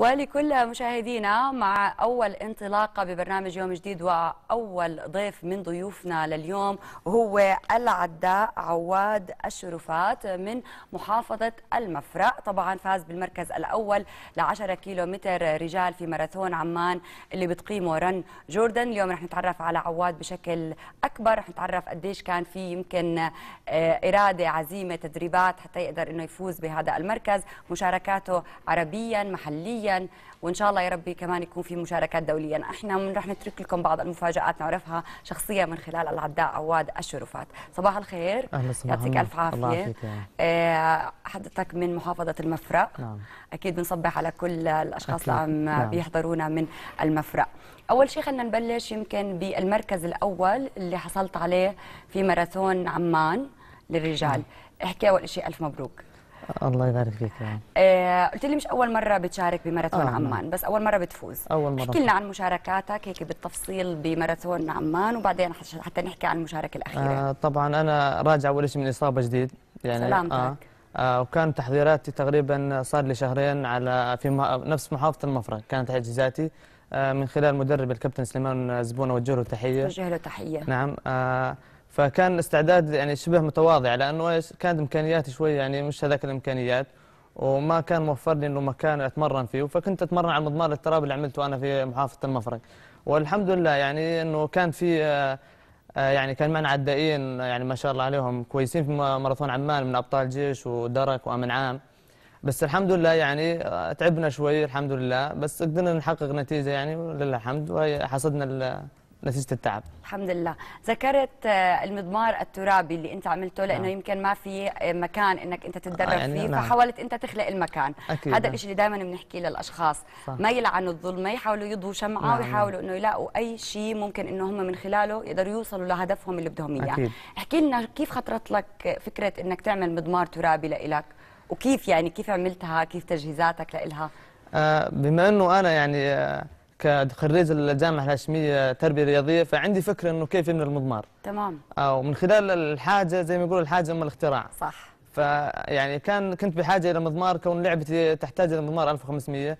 ولكل مشاهدينا مع أول انطلاقة ببرنامج يوم جديد وأول ضيف من ضيوفنا لليوم هو العداء عواد الشرفات من محافظة المفرق طبعا فاز بالمركز الأول لعشرة كيلو متر رجال في ماراثون عمان اللي بتقيمه رن جوردن اليوم رح نتعرف على عواد بشكل أكبر رح نتعرف قديش كان في يمكن آه، إرادة عزيمة تدريبات حتى يقدر أنه يفوز بهذا المركز مشاركاته عربيا محليا وان شاء الله يا ربي كمان يكون في مشاركات دوليا احنا رح نترك لكم بعض المفاجات نعرفها شخصيا من خلال العداء عواد الشرفات صباح الخير يعطيك الف عافيه آه حضرتك من محافظه المفرق نعم. اكيد بنصبح على كل الاشخاص اللي عم نعم. بيحضرونا من المفرق اول شيء خلينا نبلش يمكن بالمركز الاول اللي حصلت عليه في ماراثون عمان للرجال نعم. احكي اول شيء الف مبروك الله يبارك فيك إيه قلت لي مش اول مره بتشارك بماراثون آه. نعم. عمان بس اول مره بتفوز اول مره احكي لنا عن مشاركاتك هيك بالتفصيل بماراثون عمان وبعدين حتى نحكي عن المشاركه الاخيره آه طبعا انا راجع اول شيء من اصابه جديد يعني سلامتك آه, آه، وكان تحضيراتي تقريبا صار لي شهرين على في نفس محافظه المفرق كانت حجزاتي آه، من خلال مدرب الكابتن سليمان زبونه اوجه له تحيه اوجه له تحيه نعم فكان الاستعداد يعني شبه متواضع لانه ايش كانت امكانياتي شوي يعني مش هذاك الامكانيات وما كان موفر لي انه مكان اتمرن فيه فكنت اتمرن على مضمار التراب اللي عملته انا في محافظه المفرق والحمد لله يعني انه كان في آه، آه، يعني كان معنا عدائين يعني ما شاء الله عليهم كويسين في ماراثون عمان من ابطال جيش ودرك وامن عام بس الحمد لله يعني آه، تعبنا شوي الحمد لله بس قدرنا نحقق نتيجه يعني ولله الحمد وحصدنا نتيجه التعب الحمد لله ذكرت آه، المضمار الترابي اللي انت عملته لانه نعم. يمكن ما في آه، مكان انك انت تتدرب آه يعني فيه نعم. فحاولت انت تخلق المكان أكيد هذا نعم. الشيء اللي دائما بنحكيه للاشخاص صح. ما يلعنوا الظلمه يحاولوا يضوا شمعه نعم،, نعم. ويحاولوا انه يلاقوا اي شيء ممكن انه هم من خلاله يقدروا يوصلوا لهدفهم اللي بدهم اياه احكي لنا كيف خطرت لك آه، فكره انك تعمل مضمار ترابي لإلك وكيف يعني كيف عملتها كيف تجهيزاتك لإلها آه بما انه انا يعني آه كخريج الجامعه الهاشميه تربيه رياضيه فعندي فكره انه كيف يبنى المضمار تمام او آه، من خلال الحاجه زي ما يقولوا الحاجه ام الاختراع صح فيعني كان كنت بحاجه الى مضمار كون لعبتي تحتاج الى مضمار 1500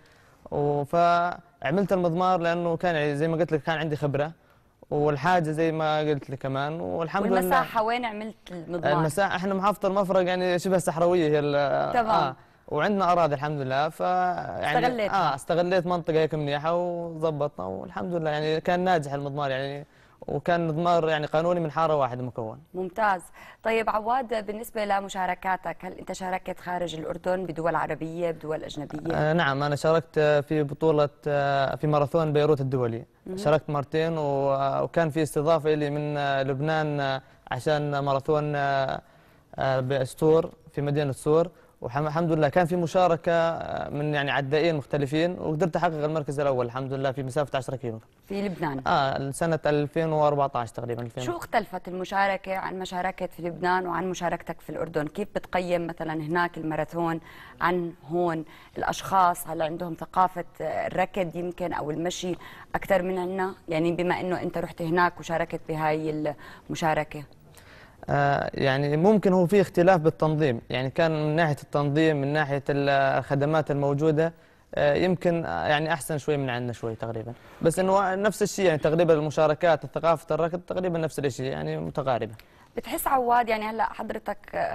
فعملت المضمار لانه كان يعني زي ما قلت لك كان عندي خبره والحاجه زي ما قلت لك كمان والحمد لله والمساحه وين عملت المضمار؟ المساحه احنا محافظه المفرق يعني شبه صحراويه هي تمام آه وعندنا اراضي الحمد لله فيعني استغليت اه استغليت منطقه هيك منيحه وظبطنا والحمد لله يعني كان ناجح المضمار يعني وكان مضمار يعني قانوني من حاره واحد مكون ممتاز طيب عواد بالنسبه لمشاركاتك هل انت شاركت خارج الاردن بدول عربيه بدول اجنبيه آه نعم انا شاركت في بطوله آه، في ماراثون بيروت الدولي شاركت مرتين آه، وكان في استضافه لي من آه، لبنان عشان ماراثون باسطور في مدينه سور والحمد لله كان في مشاركه آه، من يعني عدائين مختلفين وقدرت احقق المركز الاول الحمد لله في مسافه 10 كيلو في لبنان اه سنه 2014 تقريبا 2000. شو اختلفت المشاركه عن مشاركه في لبنان وعن مشاركتك في الاردن كيف بتقيم مثلا هناك الماراثون عن هون الاشخاص هل عندهم ثقافه الركض يمكن او المشي اكثر من عنا يعني بما انه انت رحت هناك وشاركت بهاي المشاركه آه، يعني ممكن هو في اختلاف بالتنظيم يعني كان من ناحية التنظيم من ناحية الخدمات الموجودة آه، يمكن آه، يعني أحسن شوي من عندنا شوي تقريبا بس إنه نفس الشيء يعني تقريبا المشاركات ثقافة الركض تقريبا نفس الشيء يعني متقاربة بتحس عواد يعني هلا حضرتك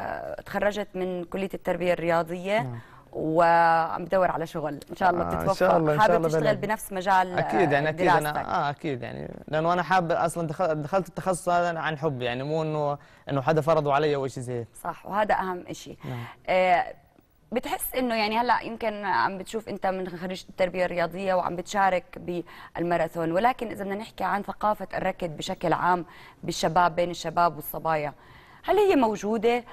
تخرجت من كلية التربية الرياضية نعم. وعم بدور على شغل ان شاء الله بتتوفق آه ان شاء الله حابب تشتغل بلد. بنفس مجال اكيد يعني اكيد دراستك. انا اه اكيد يعني لانه انا حابب اصلا دخلت التخصص هذا عن حب يعني مو انه انه حدا فرضه علي او شيء زي صح وهذا اهم شيء نعم. آه بتحس انه يعني هلا يمكن عم بتشوف انت من خريج التربيه الرياضيه وعم بتشارك بالماراثون ولكن اذا بدنا نحكي عن ثقافه الركض بشكل عام بالشباب بين الشباب والصبايا هل هي موجوده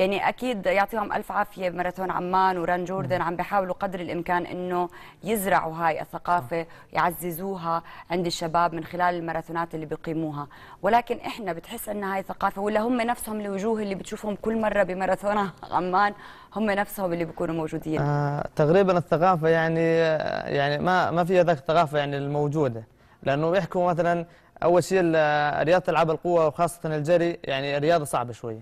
يعني اكيد يعطيهم الف عافيه ماراثون عمان وران جوردن عم بيحاولوا قدر الامكان انه يزرعوا هاي الثقافه يعززوها عند الشباب من خلال الماراثونات اللي بيقيموها ولكن احنا بتحس ان هاي ثقافه ولا هم نفسهم الوجوه اللي بتشوفهم كل مره بماراثون عمان هم نفسهم اللي بيكونوا موجودين آه تقريبا الثقافه يعني آه، يعني ما ما في ذاك الثقافه يعني الموجوده لانه بيحكوا مثلا اول شيء آه، رياضه العاب القوه وخاصه الجري يعني رياضه صعبه شويه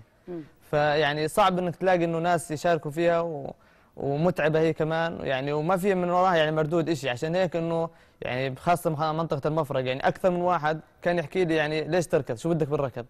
فيعني صعب انك تلاقي انه ناس يشاركوا فيها و... ومتعبه هي كمان يعني وما في من وراها يعني مردود شيء عشان هيك انه يعني خاصه منطقه المفرق يعني اكثر من واحد كان يحكي لي يعني ليش تركض شو بدك بالركض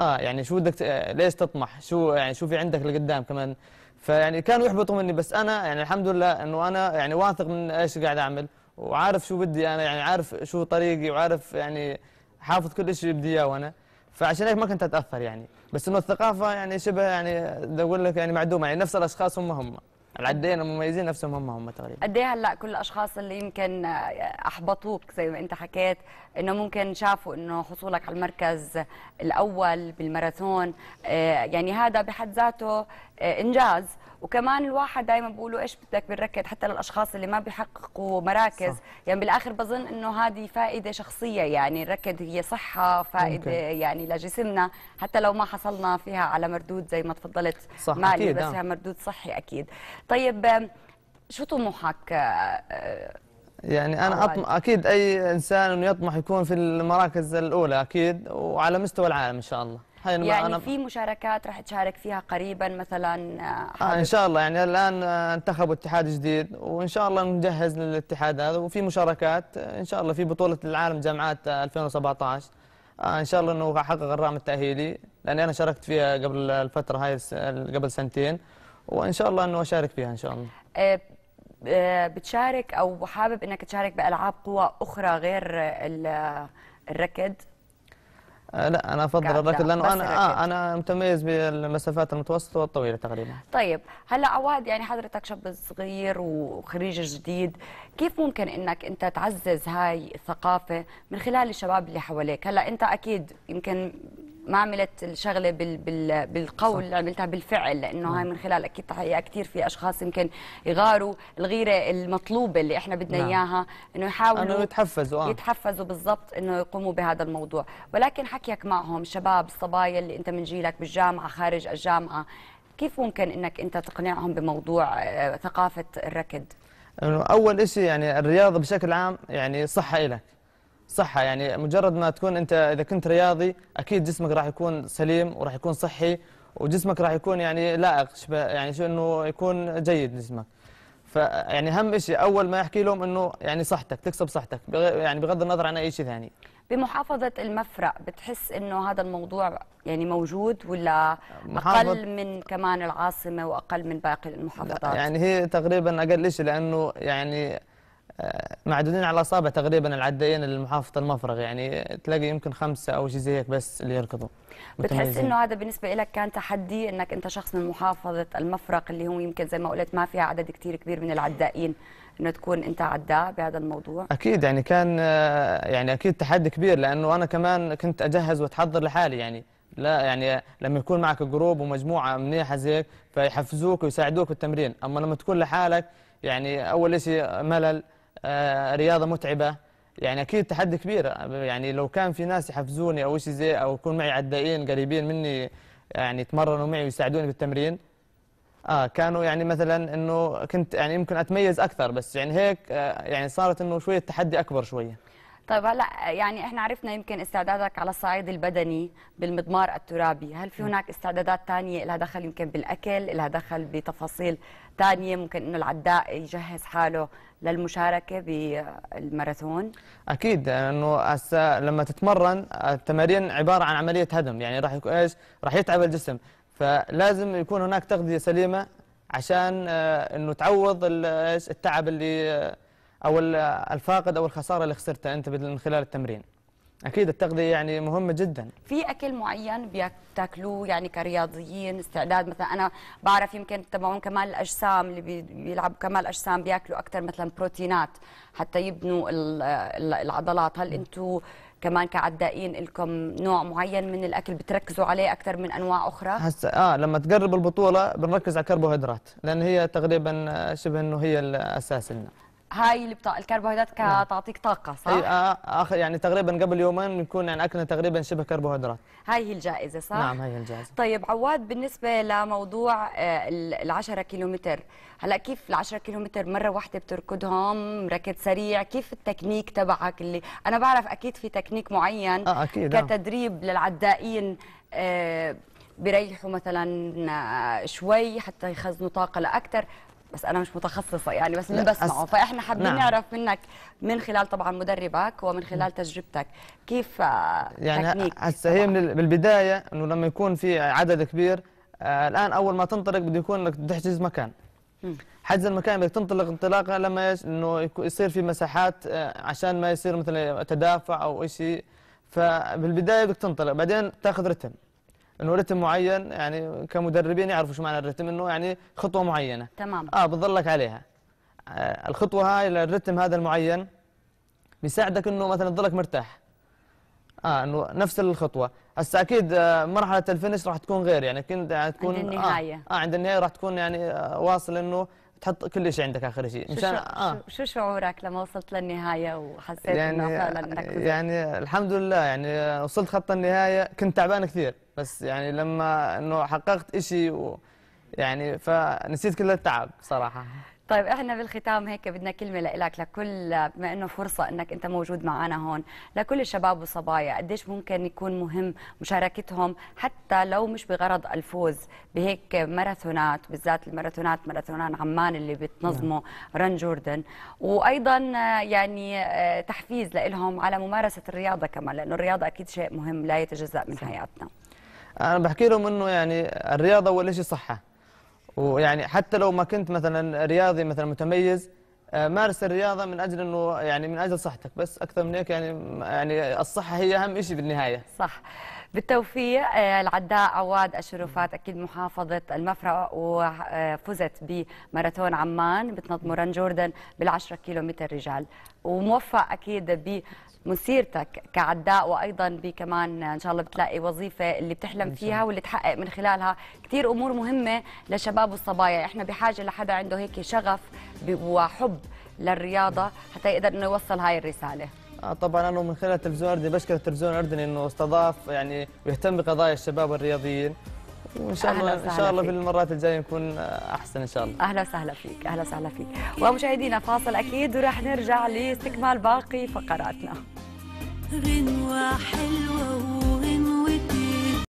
اه يعني شو بدك آه، ليش تطمح شو يعني شو في عندك لقدام كمان فيعني كانوا يحبطوا مني بس انا يعني الحمد لله انه انا يعني واثق من ايش قاعد اعمل وعارف شو بدي انا يعني عارف شو طريقي وعارف يعني حافظ كل شيء بدي اياه وانا فعشان هيك ما كنت اتاثر يعني بس انه الثقافه يعني شبه يعني بدي اقول لك يعني معدومه يعني نفس الاشخاص هم هم العدين المميزين نفسهم هم هم تقريبا قد ايه هلا كل الاشخاص اللي يمكن احبطوك زي ما انت حكيت انه ممكن شافوا انه حصولك على المركز الاول بالماراثون آه، يعني هذا بحد ذاته آه، انجاز وكمان الواحد دائما بيقولوا ايش بدك بالركض حتى للاشخاص اللي ما بيحققوا مراكز صح. يعني بالاخر بظن انه هذه فائده شخصيه يعني الركض هي صحه فائده ممكن. يعني لجسمنا حتى لو ما حصلنا فيها على مردود زي ما تفضلت صح. مالي أكيد. بس هي آه. مردود صحي اكيد طيب شو طموحك يعني انا أطم... اكيد اي انسان انه يطمح يكون في المراكز الاولى اكيد وعلى مستوى العالم ان شاء الله يعني أنا... في مشاركات راح تشارك فيها قريبا مثلا آه, آه، ان شاء الله يعني الان آه، انتخبوا اتحاد جديد وان شاء الله نجهز للاتحاد هذا وفي مشاركات آه، ان شاء الله في بطوله العالم جامعات 2017 آه ان شاء الله انه احقق الرقم التاهيلي لاني انا شاركت فيها قبل الفتره هاي قبل سنتين وان شاء الله انه اشارك فيها ان شاء الله بتشارك او حابب انك تشارك بالعاب قوى اخرى غير الركض آه لا انا افضل الركض لانه انا آه انا متميز بالمسافات المتوسطه والطويله تقريبا طيب هلا عواد يعني حضرتك شاب صغير وخريج جديد كيف ممكن انك انت تعزز هاي الثقافه من خلال الشباب اللي حواليك هلا انت اكيد يمكن ما عملت الشغله بال بال بالقول صح. عملتها بالفعل لانه هاي نعم. من خلال اكيد تحقيقها كثير في اشخاص يمكن يغاروا الغيره المطلوبه اللي احنا بدنا نعم. اياها انه يحاولوا انه يتحفزوا آه. يتحفزوا بالضبط انه يقوموا بهذا الموضوع ولكن حكيك معهم شباب الصبايا اللي انت من جيلك بالجامعه خارج الجامعه كيف ممكن انك انت تقنعهم بموضوع آه، ثقافه الركض؟ اول شيء يعني الرياضه بشكل عام يعني صحه لك صحه يعني مجرد ما تكون انت اذا كنت رياضي اكيد جسمك راح يكون سليم وراح يكون صحي وجسمك راح يكون يعني لائق يعني شو انه يكون جيد جسمك فيعني اهم شيء اول ما يحكي لهم انه يعني صحتك تكسب صحتك يعني بغض النظر عن اي شيء ثاني بمحافظة المفرق بتحس انه هذا الموضوع يعني موجود ولا اقل من كمان العاصمة واقل من باقي المحافظات؟ يعني هي تقريبا اقل شيء لانه يعني آه، معدودين على الاصابع تقريبا العدائين للمحافظه المفرغ يعني تلاقي يمكن خمسه او شيء زي هيك بس اللي يركضوا بتحس انه هذا بالنسبه لك كان تحدي انك انت شخص من محافظه المفرق اللي هو يمكن زي ما قلت ما فيها عدد كثير كبير من العدائين انه تكون انت عداء بهذا الموضوع اكيد يعني كان آه، يعني اكيد تحدي كبير لانه انا كمان كنت اجهز واتحضر لحالي يعني لا يعني لما يكون معك جروب ومجموعه منيحه زيك فيحفزوك ويساعدوك بالتمرين اما لما تكون لحالك يعني اول شيء ملل آه، رياضه متعبه يعني اكيد تحدي كبير يعني لو كان في ناس يحفزوني او شيء زي او يكون معي عدائين قريبين مني يعني يتمرنوا معي ويساعدوني بالتمرين اه كانوا يعني مثلا انه كنت يعني يمكن اتميز اكثر بس يعني هيك آه، يعني صارت انه شويه تحدي اكبر شويه طيب هلا يعني احنا عرفنا يمكن استعدادك على الصعيد البدني بالمضمار الترابي، هل في هناك استعدادات ثانيه لها دخل يمكن بالاكل، لها دخل بتفاصيل ثانيه ممكن انه العداء يجهز حاله للمشاركه بالماراثون؟ اكيد لانه يعني لما تتمرن التمارين عباره عن عمليه هدم، يعني راح يكون ايش؟ راح يتعب الجسم، فلازم يكون هناك تغذيه سليمه عشان آه، انه تعوض التعب اللي آه، او الفاقد او الخساره اللي خسرتها انت من خلال التمرين اكيد التغذيه يعني مهمه جدا في اكل معين بتاكلوه يعني كرياضيين استعداد مثلا انا بعرف يمكن تبعون كمال الاجسام اللي بيلعبوا كمال اجسام بياكلوا اكثر مثلا بروتينات حتى يبنوا العضلات هل انتم كمان كعدائين لكم نوع معين من الاكل بتركزوا عليه اكثر من انواع اخرى هسه اه لما تقرب البطوله بنركز على الكربوهيدرات لان هي تقريبا شبه انه هي الاساس لنا هاي اللي بتا... الكربوهيدرات نعم. كتعطيك طاقه صح؟ اي اخر آه، آه، يعني تقريبا قبل يومين بنكون يعني اكلنا تقريبا شبه كربوهيدرات هاي هي الجائزه صح؟ نعم هاي هي الجائزه طيب عواد بالنسبه لموضوع آه، ال 10 كيلومتر هلا كيف ال 10 كيلومتر مره واحده بتركضهم ركض سريع كيف التكنيك تبعك اللي انا بعرف اكيد في تكنيك معين آه أكيد كتدريب للعدائين آه بيريحوا مثلا شوي حتى يخزنوا طاقه لاكثر بس انا مش متخصصه يعني بس من بسمعه فاحنا حابين نعم. نعرف منك من خلال طبعا مدربك ومن خلال تجربتك كيف يعني هسه هي من البدايه انه لما يكون في عدد كبير آه الان اول ما تنطلق بده يكون لك تحجز مكان حجز المكان بدك تنطلق انطلاقه لما انه يصير في مساحات آه عشان ما يصير مثلا تدافع او شيء فبالبدايه بدك تنطلق بعدين تاخذ رتم انه رتم معين يعني كمدربين يعرفوا شو معنى الرتم انه يعني خطوه معينه تمام اه بتضلك عليها آه الخطوه هاي للرتم هذا المعين بيساعدك انه مثلا تضلك مرتاح اه انه نفس الخطوه هسا اكيد آه مرحله الفينش راح تكون غير يعني كنت يعني تكون عند آه، النهايه اه, آه عند النهايه راح تكون يعني آه واصل انه تحط كل شيء عندك اخر شيء مشان آه. شو شعورك لما وصلت للنهايه وحسيت يعني انه فعلا انك يعني, يعني الحمد لله يعني وصلت خط النهايه كنت تعبان كثير بس يعني لما انه حققت شيء يعني فنسيت كل التعب صراحه طيب احنا بالختام هيك بدنا كلمه لك لكل بما انه فرصه انك انت موجود معنا هون لكل الشباب والصبايا قديش ممكن يكون مهم مشاركتهم حتى لو مش بغرض الفوز بهيك ماراثونات بالذات الماراثونات ماراثونان عمان اللي بتنظمه نعم. رن جوردن وايضا يعني آه، تحفيز لهم على ممارسه الرياضه كمان لانه الرياضه اكيد شيء مهم لا يتجزا من حياتنا انا بحكي لهم انه يعني الرياضه اول شيء صحه ويعني حتى لو ما كنت مثلا رياضي مثلا متميز آه، مارس الرياضة من أجل أنه يعني من أجل صحتك بس أكثر من هيك يعني يعني الصحة هي أهم شيء بالنهاية صح بالتوفيق آه، العداء عواد الشرفات أكيد محافظة المفرق وفزت بماراثون عمان بتنظمه ران جوردن بالعشرة كيلو متر رجال وموفق أكيد ب مسيرتك كعداء وايضا بكمان ان شاء الله بتلاقي وظيفه اللي بتحلم فيها واللي تحقق من خلالها كثير امور مهمه لشباب والصبايا يعني احنا بحاجه لحدا عنده هيك شغف وحب للرياضه حتى يقدر انه يوصل هاي الرساله آه طبعا انا من خلال التلفزيون الاردني بشكر التلفزيون الاردني انه استضاف يعني ويهتم بقضايا الشباب الرياضيين وان شاء الله ان شاء الله في المرات الجايه نكون احسن ان شاء الله اهلا وسهلا فيك اهلا وسهلا فيك ومشاهدينا فاصل اكيد وراح نرجع لاستكمال باقي فقراتنا غنوه حلوه